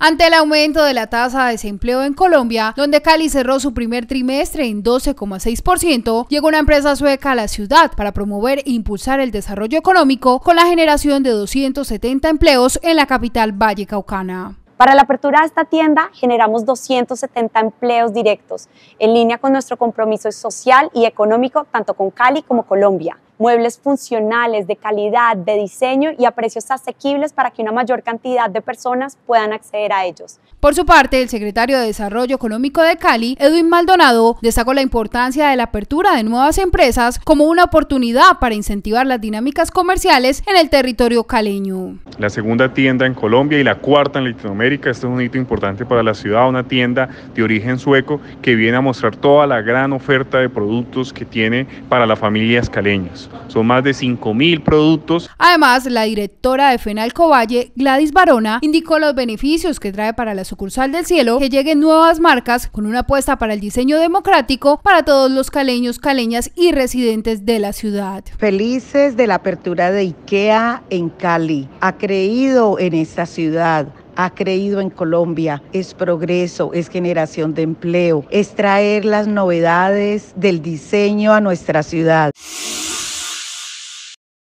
Ante el aumento de la tasa de desempleo en Colombia, donde Cali cerró su primer trimestre en 12,6%, llegó una empresa sueca a la ciudad para promover e impulsar el desarrollo económico con la generación de 270 empleos en la capital Valle Caucana. Para la apertura de esta tienda generamos 270 empleos directos, en línea con nuestro compromiso social y económico tanto con Cali como Colombia muebles funcionales, de calidad, de diseño y a precios asequibles para que una mayor cantidad de personas puedan acceder a ellos. Por su parte, el secretario de Desarrollo Económico de Cali, Edwin Maldonado, destacó la importancia de la apertura de nuevas empresas como una oportunidad para incentivar las dinámicas comerciales en el territorio caleño. La segunda tienda en Colombia y la cuarta en Latinoamérica, este es un hito importante para la ciudad, una tienda de origen sueco que viene a mostrar toda la gran oferta de productos que tiene para las familias caleñas son más de 5.000 productos. Además, la directora de Fenalco Valle, Gladys Barona, indicó los beneficios que trae para la sucursal del cielo que lleguen nuevas marcas con una apuesta para el diseño democrático para todos los caleños, caleñas y residentes de la ciudad. Felices de la apertura de IKEA en Cali. Ha creído en esta ciudad ha creído en Colombia es progreso, es generación de empleo, es traer las novedades del diseño a nuestra ciudad.